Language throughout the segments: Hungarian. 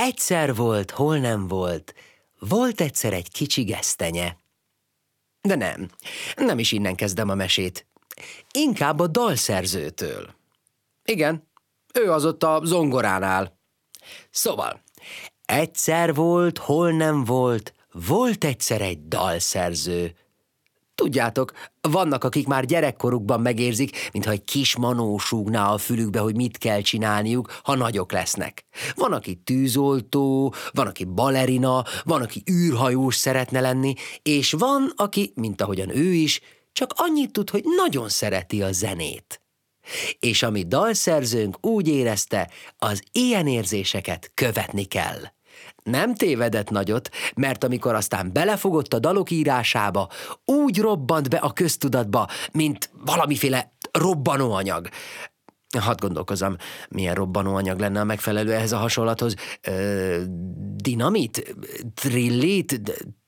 Egyszer volt, hol nem volt, volt egyszer egy kicsi gesztenye. De nem, nem is innen kezdem a mesét. Inkább a dalszerzőtől. Igen, ő az ott a zongoránál. Szóval, egyszer volt, hol nem volt, volt egyszer egy dalszerző, Tudjátok, vannak, akik már gyerekkorukban megérzik, mintha egy kis manó súgná a fülükbe, hogy mit kell csinálniuk, ha nagyok lesznek. Van, aki tűzoltó, van, aki balerina, van, aki űrhajós szeretne lenni, és van, aki, mint ahogyan ő is, csak annyit tud, hogy nagyon szereti a zenét. És ami dalszerzőnk úgy érezte, az ilyen érzéseket követni kell. Nem tévedett nagyot, mert amikor aztán belefogott a dalok írásába, úgy robbant be a köztudatba, mint valamiféle robbanóanyag. Hadd gondolkozom, milyen robbanóanyag lenne a megfelelő ehhez a hasonlathoz. Ö, dinamit? Trillit?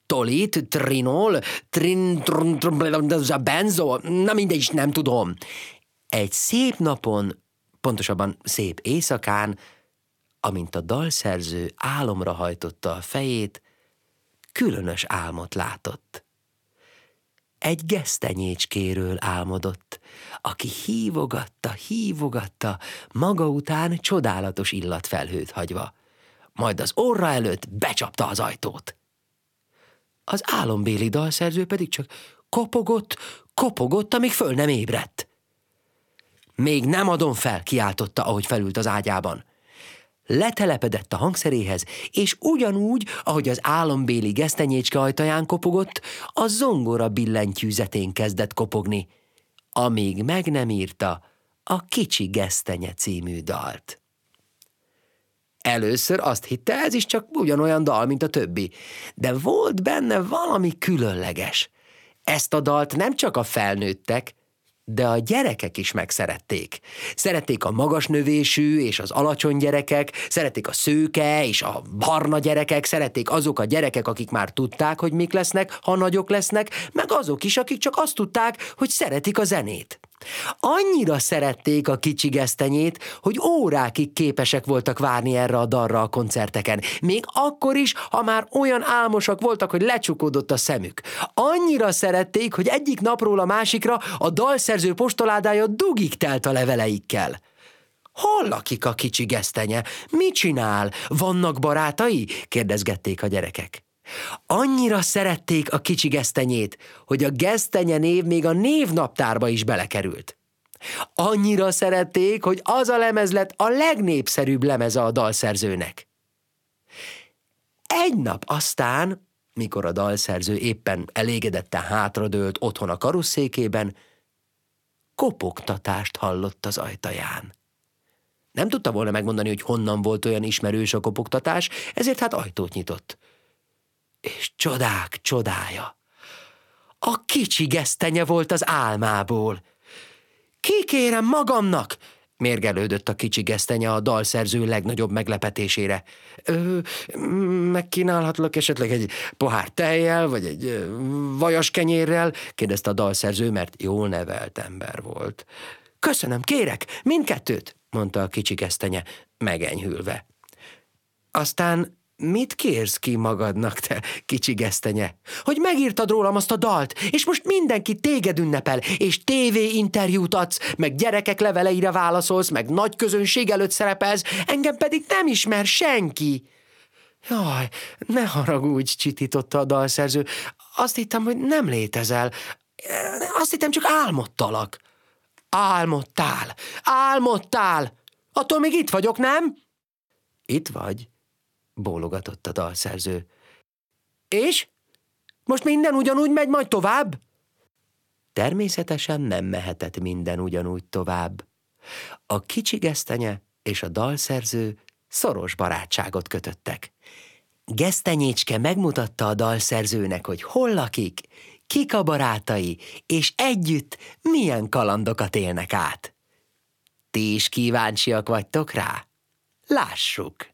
Tolit? Trinol? Trin... Trun, trun, trun, benzo? Na mindegy, is nem tudom. Egy szép napon, pontosabban szép éjszakán, amint a dalszerző álomra hajtotta a fejét, különös álmot látott. Egy gesztenyécskéről álmodott, aki hívogatta, hívogatta, maga után csodálatos illatfelhőt hagyva. Majd az orra előtt becsapta az ajtót. Az álombéli dalszerző pedig csak kopogott, kopogott, amíg föl nem ébredt. Még nem adom fel, kiáltotta, ahogy felült az ágyában letelepedett a hangszeréhez, és ugyanúgy, ahogy az álombéli gesztenyécske ajtaján kopogott, a zongora billentyűzetén kezdett kopogni, amíg meg nem írta a Kicsi Gesztenye című dalt. Először azt hitte, ez is csak ugyanolyan dal, mint a többi, de volt benne valami különleges. Ezt a dalt nem csak a felnőttek, de a gyerekek is megszerették. Szerették a magas növésű és az alacsony gyerekek, szerették a szőke és a barna gyerekek, szerették azok a gyerekek, akik már tudták, hogy mik lesznek, ha nagyok lesznek, meg azok is, akik csak azt tudták, hogy szeretik a zenét. Annyira szerették a kicsi gesztenyét, hogy órákig képesek voltak várni erre a darra a koncerteken. Még akkor is, ha már olyan álmosak voltak, hogy lecsukódott a szemük. Annyira szerették, hogy egyik napról a másikra a dalszerző postoládája dugig telt a leveleikkel. Hol lakik a kicsi gesztenye? Mi csinál? Vannak barátai? kérdezgették a gyerekek. Annyira szerették a kicsi gesztenyét, hogy a gesztenye név még a névnaptárba is belekerült. Annyira szerették, hogy az a lemez lett a legnépszerűbb lemeze a dalszerzőnek. Egy nap aztán, mikor a dalszerző éppen elégedetten hátradőlt otthon a karusszékében, kopogtatást hallott az ajtaján. Nem tudta volna megmondani, hogy honnan volt olyan ismerős a kopogtatás, ezért hát ajtót nyitott – és csodák csodája. A kicsi gesztenye volt az álmából. Kikérem magamnak, mérgelődött a kicsi gesztenye a dalszerző legnagyobb meglepetésére. Ö, megkínálhatlak esetleg egy pohár tejjel, vagy egy ö, vajas kenyérrel? kérdezte a dalszerző, mert jól nevelt ember volt. Köszönöm, kérek, mindkettőt, mondta a kicsi gesztenye, megenyhülve. Aztán Mit kérsz ki magadnak, te kicsi gesztenye? Hogy megírtad rólam azt a dalt, és most mindenki téged ünnepel, és tévé interjút adsz, meg gyerekek leveleire válaszolsz, meg nagy közönség előtt szerepelsz, engem pedig nem ismer senki. Jaj, ne haragudj, csitította a dalszerző. Azt hittem, hogy nem létezel. Azt hittem, csak álmodtalak. Álmodtál, álmodtál. Attól még itt vagyok, nem? Itt vagy, bólogatott a dalszerző. És? Most minden ugyanúgy megy majd tovább? Természetesen nem mehetett minden ugyanúgy tovább. A kicsi gesztenye és a dalszerző szoros barátságot kötöttek. Gesztenyécske megmutatta a dalszerzőnek, hogy hol lakik, kik a barátai, és együtt milyen kalandokat élnek át. Ti is kíváncsiak vagytok rá? Lássuk!